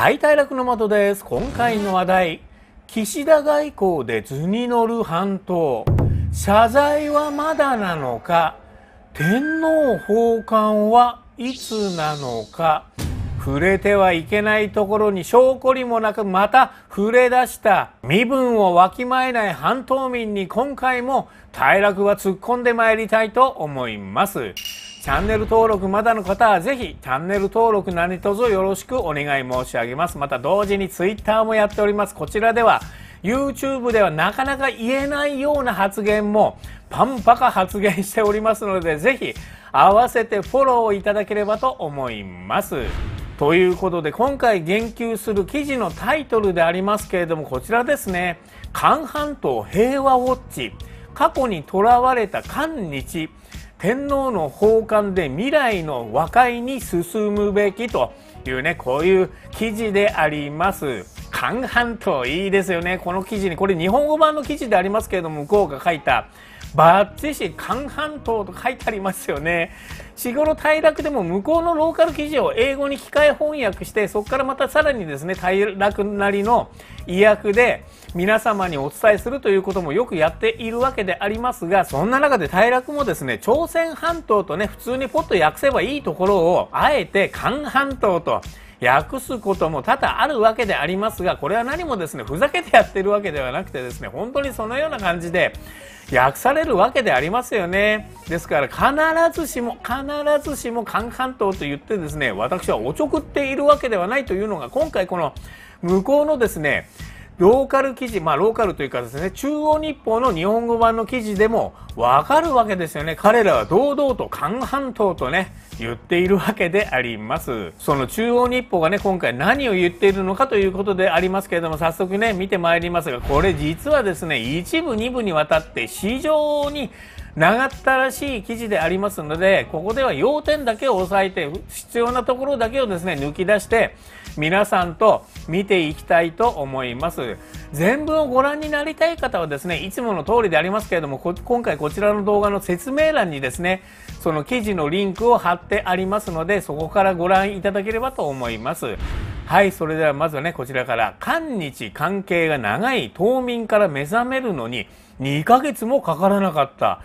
はい、大楽の的です。今回の話題。岸田外交で図に乗る半島。謝罪はまだなのか天皇奉還はいつなのか触れてはいけないところに証拠にもなくまた触れ出した身分をわきまえない半島民に今回も大楽は突っ込んでまいりたいと思います。チャンネル登録まだの方はぜひチャンネル登録何卒よろしくお願い申し上げます。また同時にツイッターもやっております。こちらでは YouTube ではなかなか言えないような発言もパンパカ発言しておりますのでぜひ合わせてフォローいただければと思います。ということで今回言及する記事のタイトルでありますけれどもこちらですね「韓半島平和ウォッチ過去にとらわれた韓日」天皇の奉還で未来の和解に進むべきというね、こういう記事であります。韓半島いいですよね。この記事に、これ日本語版の記事でありますけれども、向こうが書いたバッチシ関半島と書いてありますよね。日頃大落でも向こうのローカル記事を英語に機械翻訳して、そこからまたさらにですね、大落なりの意訳で皆様にお伝えするということもよくやっているわけでありますが、そんな中で大落もですね、朝鮮半島とね、普通にポッと訳せばいいところを、あえて関半島と、訳すことも多々あるわけでありますがこれは何もですねふざけてやってるわけではなくてですね本当にそのような感じで訳されるわけでありますよねですから必ずしも必ずしもカンカンと言ってですね私はおちょくっているわけではないというのが今回この向こうのですねローカル記事、まあローカルというかですね、中央日報の日本語版の記事でもわかるわけですよね。彼らは堂々と韓半島とね、言っているわけであります。その中央日報がね、今回何を言っているのかということでありますけれども、早速ね、見てまいりますが、これ実はですね、一部二部にわたって市場に長ったらしい記事でありますので、ここでは要点だけを押さえて、必要なところだけをですね、抜き出して、皆さんと見ていきたいと思います。全文をご覧になりたい方はですね、いつもの通りでありますけれども、今回こちらの動画の説明欄にですね、その記事のリンクを貼ってありますので、そこからご覧いただければと思います。はい、それではまずはね、こちらから、韓日関係が長い島民から目覚めるのに2ヶ月もかからなかった。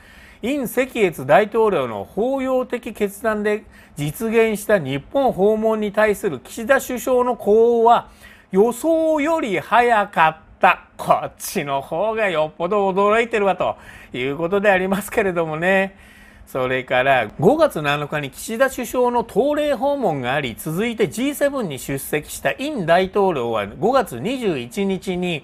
尹石悦大統領の包容的決断で実現した日本訪問に対する岸田首相の呼応は予想より早かった。こっちの方がよっぽど驚いてるわということでありますけれどもね。それから5月7日に岸田首相の東令訪問があり続いて G7 に出席した尹大統領は5月21日に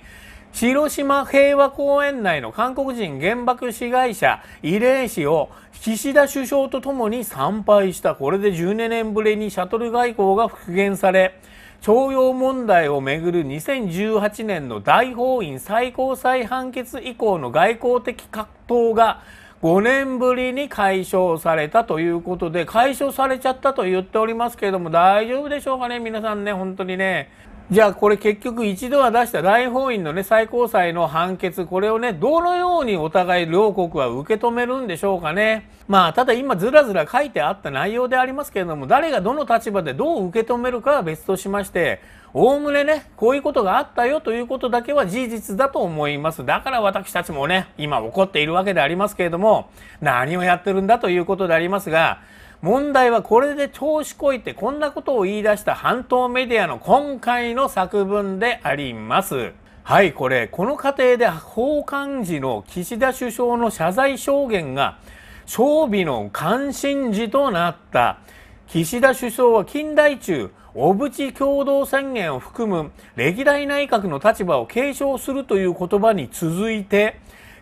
広島平和公園内の韓国人原爆被害者慰霊碑を岸田首相とともに参拝したこれで1 2年ぶりにシャトル外交が復元され徴用問題をめぐる2018年の大法院最高裁判決以降の外交的葛藤が5年ぶりに解消されたということで解消されちゃったと言っておりますけれども大丈夫でしょうかね皆さんね本当にねじゃあこれ結局一度は出した大法院のね最高裁の判決これをねどのようにお互い両国は受け止めるんでしょうかねまあただ今ずらずら書いてあった内容でありますけれども誰がどの立場でどう受け止めるかは別としましておおむねねこういうことがあったよということだけは事実だと思いますだから私たちもね今怒っているわけでありますけれども何をやってるんだということでありますが問題はこれで調子こいてこんなことを言い出した半島メディアの今回の作文であります。はい、これ、この過程で訪韓時の岸田首相の謝罪証言が装備の関心事となった。岸田首相は近代中、小渕共同宣言を含む歴代内閣の立場を継承するという言葉に続いて、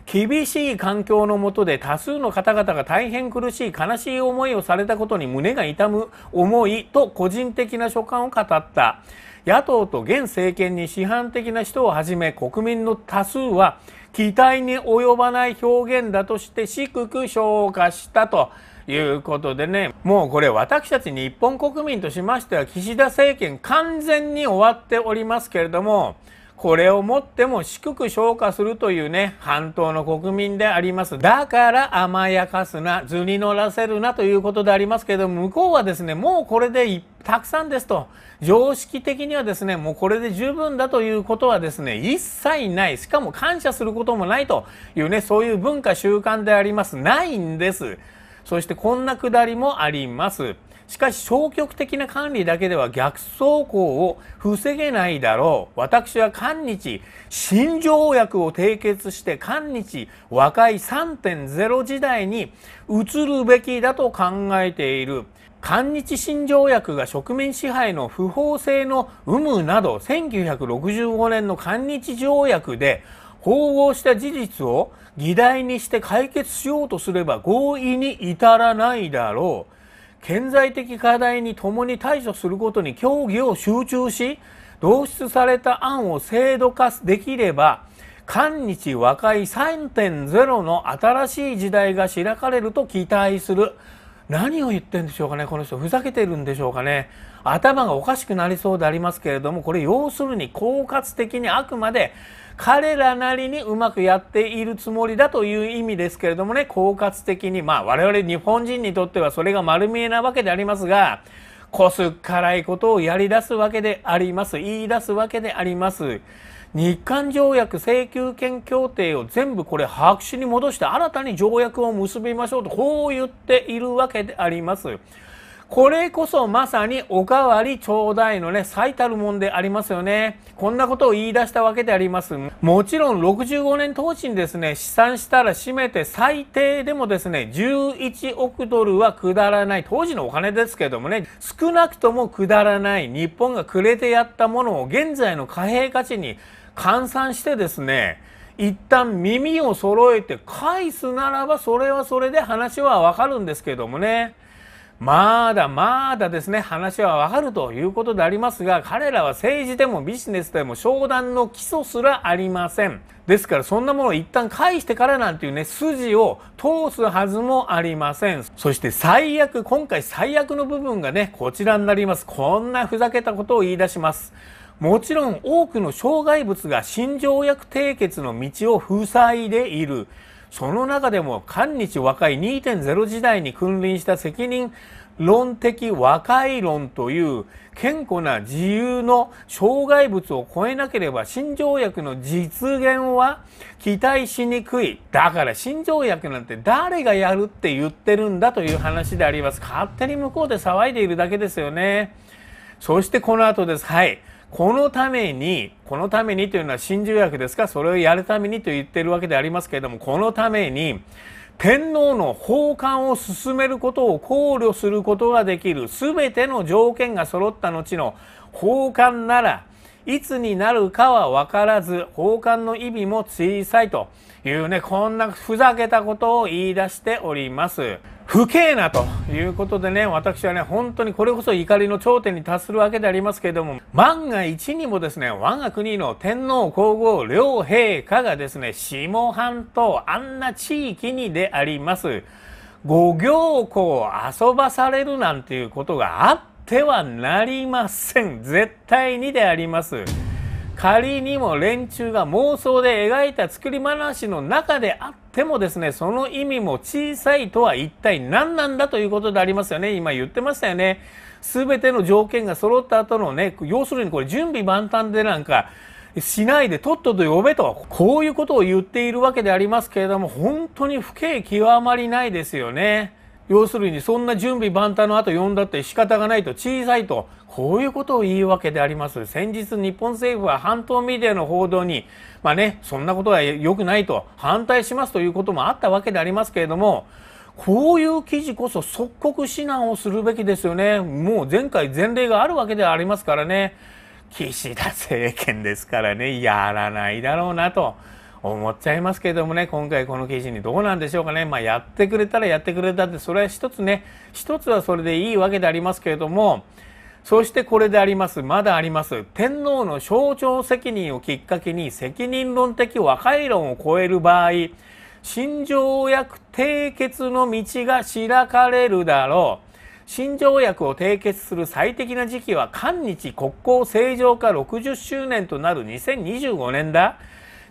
厳しい環境の下で多数の方々が大変苦しい悲しい思いをされたことに胸が痛む思いと個人的な所感を語った。野党と現政権に批判的な人をはじめ国民の多数は期待に及ばない表現だとして低く消化したということでねもうこれ私たち日本国民としましては岸田政権完全に終わっておりますけれどもこれをもっても低く消化するというね、半島の国民であります。だから甘やかすな、図に乗らせるなということでありますけど向こうはですね、もうこれでたくさんですと、常識的にはですね、もうこれで十分だということはですね、一切ない、しかも感謝することもないというね、そういう文化習慣であります。ないんです。そしてこんなくだりもあります。しかし消極的な管理だけでは逆走行を防げないだろう。私は韓日新条約を締結して韓日和解3.0時代に移るべきだと考えている。韓日新条約が植民支配の不法性の有無など1965年の韓日条約で縫合した事実を議題にして解決しようとすれば合意に至らないだろう。顕在的課題に共に対処することに協議を集中し導出された案を制度化できれば韓日和解3.0の新しい時代が開かれると期待する何を言ってんでしょうかねこの人ふざけてるんでしょうかね頭がおかしくなりそうでありますけれどもこれ要するに包括的にあくまで彼らなりにうまくやっているつもりだという意味ですけれどもね包括的にまあ我々日本人にとってはそれが丸見えなわけでありますがこすっからいことをやり出すわけであります言い出すわけであります。日韓条約請求権協定を全部これ白紙に戻して新たに条約を結びましょうとこう言っているわけであります。これこそまさにおかわりちょうだいのね、最たるもんでありますよね。こんなことを言い出したわけであります。もちろん65年当時にですね、試算したら締めて最低でもですね、11億ドルはくだらない。当時のお金ですけどもね、少なくともくだらない日本がくれてやったものを現在の貨幣価値に換算してですね、一旦耳を揃えて返すならばそれはそれで話はわかるんですけどもね。まだまだですね、話はわかるということでありますが、彼らは政治でもビジネスでも商談の基礎すらありません。ですからそんなものを一旦返してからなんていうね、筋を通すはずもありません。そして最悪、今回最悪の部分がね、こちらになります。こんなふざけたことを言い出します。もちろん多くの障害物が新条約締結の道を塞いでいる。その中でも韓日和解2.0時代に君臨した責任論的和解論という健康な自由の障害物を超えなければ新条約の実現は期待しにくい。だから新条約なんて誰がやるって言ってるんだという話であります。勝手に向こうで騒いでいるだけですよね。そしてこの後です。はい。このためにこのためにというのは新条約ですかそれをやるためにと言ってるわけでありますけれどもこのために天皇の奉還を進めることを考慮することができる全ての条件が揃った後の奉還ならいつになるかは分からず奉還の意味も小さいというねこんなふざけたことを言い出しております。不敬なということでね、私はね、本当にこれこそ怒りの頂点に達するわけでありますけれども、万が一にもですね、我が国の天皇皇后両陛下がですね、下半島、あんな地域にであります、ご行幸遊ばされるなんていうことがあってはなりません。絶対にであります。仮にも連中が妄想で描いた作り話の中であってもですね、その意味も小さいとは一体何なんだということでありますよね。今言ってましたよね。すべての条件が揃った後のね、要するにこれ準備万端でなんか、しないでとっとと呼べと、こういうことを言っているわけでありますけれども、本当に不景極まりないですよね。要するにそんな準備万端の後呼んだって仕方がないと小さいとこういうことを言い訳であります先日日本政府は半島メディアの報道にまあねそんなことは良くないと反対しますということもあったわけでありますけれどもこういう記事こそ即刻指南をするべきですよねもう前回前例があるわけではありますからね岸田政権ですからねやらないだろうなと。思っちゃいますけれどもね、今回この記事にどうなんでしょうかね。まあ、やってくれたらやってくれたって、それは一つね、一つはそれでいいわけでありますけれども、そしてこれであります。まだあります。天皇の象徴責任をきっかけに責任論的和解論を超える場合、新条約締結の道が開かれるだろう。新条約を締結する最適な時期は、韓日国交正常化60周年となる2025年だ。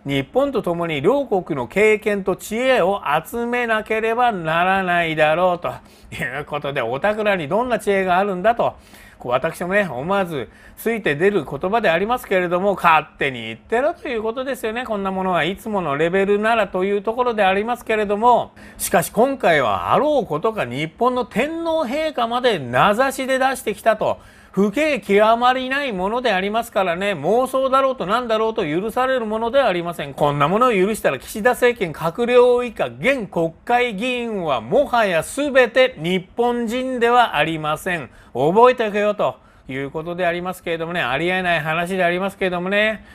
日本とともに両国の経験と知恵を集めなければならないだろうということで、おたくらにどんな知恵があるんだと、私もね、思わずついて出る言葉でありますけれども、勝手に言ってろということですよね。こんなものはいつものレベルならというところでありますけれども、しかし今回はあろうことか日本の天皇陛下まで名指しで出してきたと。不景極まりないものでありますからね、妄想だろうと何だろうと許されるものではありません。こんなものを許したら岸田政権閣僚以下現国会議員はもはや全て日本人ではありません。覚えておけよということでありますけれどもね、ありえない話でありますけれどもね。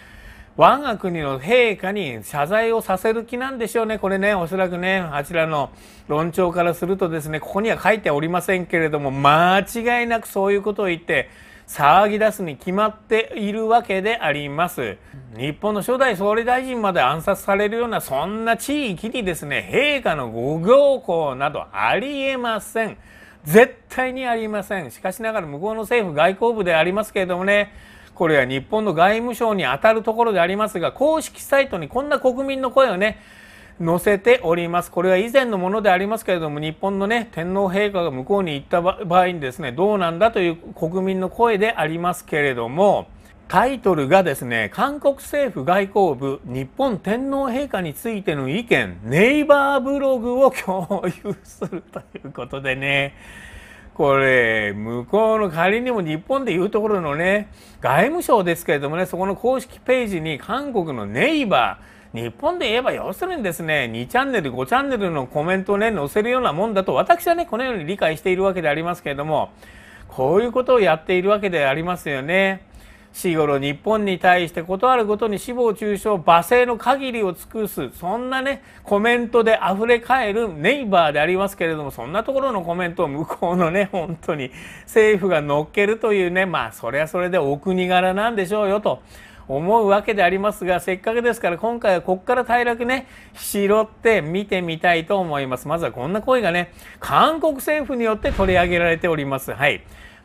我が国の陛下に謝罪をさせる気なんでしょうね。これね、おそらくね、あちらの論調からするとですね、ここには書いておりませんけれども、間違いなくそういうことを言って、騒ぎ出すに決まっているわけであります。日本の初代総理大臣まで暗殺されるようなそんな地域にですね、陛下のご行幸などありえません。絶対にありません。しかしながら向こうの政府外交部でありますけれどもね、これは日本の外務省にあたるところでありますが、公式サイトにこんな国民の声をね、載せております。これは以前のものでありますけれども、日本のね、天皇陛下が向こうに行った場合にですね、どうなんだという国民の声でありますけれども、タイトルがですね、韓国政府外交部日本天皇陛下についての意見、ネイバーブログを共有するということでね、これ、向こうの仮にも日本でいうところのね、外務省ですけれどもね、そこの公式ページに韓国のネイバー、日本で言えば要するにですね、2チャンネル、5チャンネルのコメントをね、載せるようなもんだと、私はね、このように理解しているわけでありますけれども、こういうことをやっているわけでありますよね。死後の日本に対して断るごとに死亡中傷罵声の限りを尽くすそんなねコメントで溢れかえるネイバーでありますけれどもそんなところのコメントを向こうのね本当に政府が乗っけるというねまあそれはそれでお国柄なんでしょうよと。思うわけでありますがせっかくですから今回はここから退落ね拾って見てみたいと思いますまずはこんな声がね韓国政府によって取り上げられておりますはい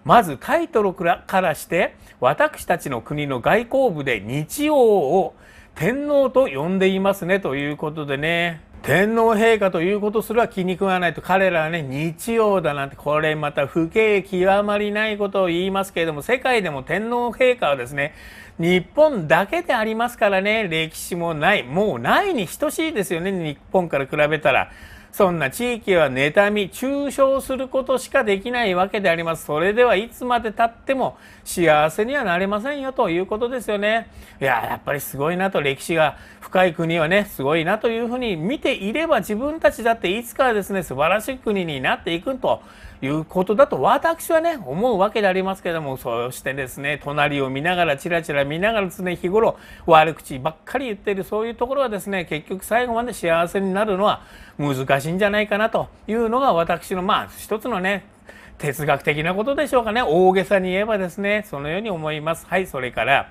まずタイトルからして私たちの国の外交部で日曜を天皇と呼んでいますねということでね天皇陛下ということすら気に食わないと彼らはね日曜だなんてこれまた不敬極まりないことを言いますけれども世界でも天皇陛下はですね日本だけでありますからね歴史もないもうないに等しいですよね日本から比べたら。そんな地域は妬み、中傷することしかできないわけであります。それではいつまでたっても幸せにはなれませんよということですよね。いや、やっぱりすごいなと、歴史が深い国はね、すごいなというふうに見ていれば自分たちだっていつかはですね、素晴らしい国になっていくと。いうことだと私はね思うわけでありますけどもそしてですね隣を見ながらちらちら見ながら常日頃悪口ばっかり言ってるそういうところはですね結局最後まで幸せになるのは難しいんじゃないかなというのが私のまあ一つのね哲学的なことでしょうかね大げさに言えばですねそのように思います。はいそれから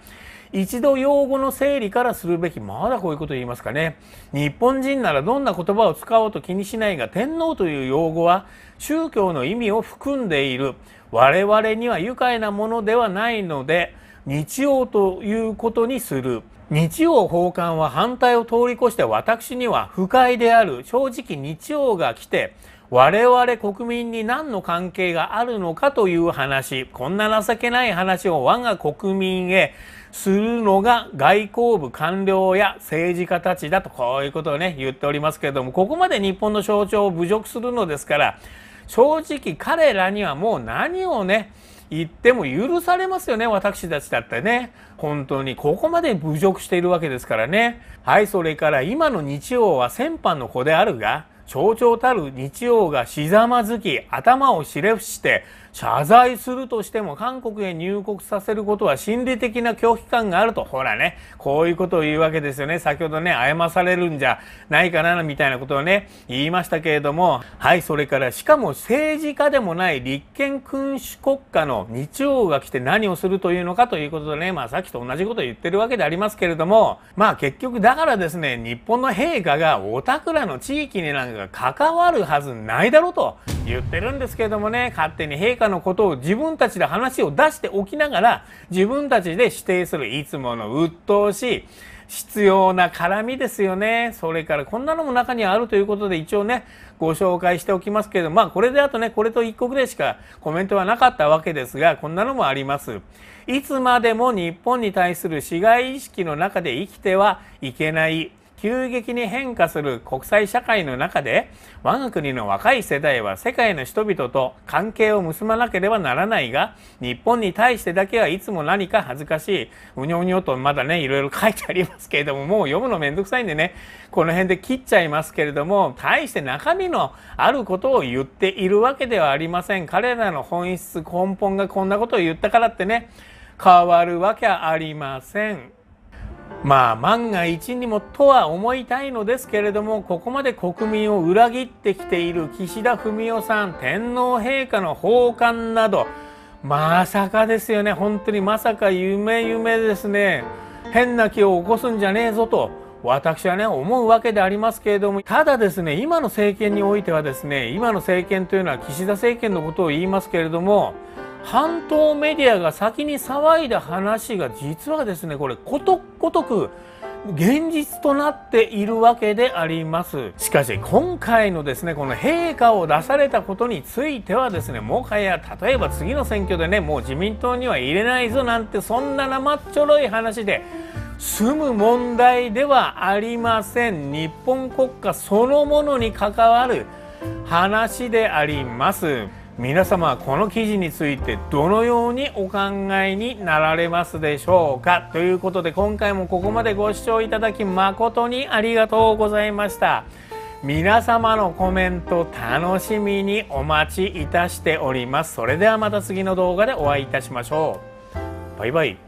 一度用語の整理からするべきまだこういうこと言いますかね日本人ならどんな言葉を使おうと気にしないが天皇という用語は宗教の意味を含んでいる我々には愉快なものではないので日曜ということにする日曜奉還は反対を通り越して私には不快である正直日曜が来て我々国民に何の関係があるのかという話、こんな情けない話を我が国民へするのが外交部官僚や政治家たちだと、こういうことをね、言っておりますけれども、ここまで日本の象徴を侮辱するのですから、正直彼らにはもう何をね、言っても許されますよね、私たちだってね。本当に、ここまで侮辱しているわけですからね。はい、それから今の日曜は先般の子であるが、頂々たる日曜がしざまずき頭をしれ伏して謝罪するとしても韓国へ入国させることは心理的な拒否感があると、ほらね、こういうことを言うわけですよね。先ほどね、謝されるんじゃないかな、みたいなことをね、言いましたけれども、はい、それから、しかも政治家でもない立憲君主国家の日曜が来て何をするというのかということでね、まあさっきと同じことを言ってるわけでありますけれども、まあ結局だからですね、日本の陛下がお宅らの地域になんか関わるはずないだろうと言ってるんですけれどもね、勝手に陛下のことを自分たちで話を出しておきながら、自分たちで指定するいつもの鬱陶しい、必要な絡みですよね。それからこんなのも中にあるということで一応ね、ご紹介しておきますけれどまあこれであとね、これと一国でしかコメントはなかったわけですが、こんなのもあります。いつまでも日本に対する市街意識の中で生きてはいけない急激に変化する国際社会の中で、我が国の若い世代は世界の人々と関係を結ばなければならないが、日本に対してだけはいつも何か恥ずかしい、うにょうにょとまだね、いろいろ書いてありますけれども、もう読むのめんどくさいんでね、この辺で切っちゃいますけれども、対して中身のあることを言っているわけではありません。彼らの本質根本がこんなことを言ったからってね、変わるわけありません。まあ万が一にもとは思いたいのですけれどもここまで国民を裏切ってきている岸田文雄さん天皇陛下の訪韓などまさかですよね本当にまさか夢夢ですね変な気を起こすんじゃねえぞと私はね思うわけでありますけれどもただですね今の政権においてはですね今の政権というのは岸田政権のことを言いますけれども半島メディアが先に騒いだ話が実はですねこれことごとく現実となっているわけでありますしかし今回のですねこの陛下を出されたことについてはですねもはや例えば次の選挙でねもう自民党には入れないぞなんてそんな生っちょろい話で済む問題ではありません日本国家そのものに関わる話であります。皆様この記事についてどのようにお考えになられますでしょうかということで今回もここまでご視聴いただき誠にありがとうございました皆様のコメント楽しみにお待ちいたしておりますそれではまた次の動画でお会いいたしましょうバイバイ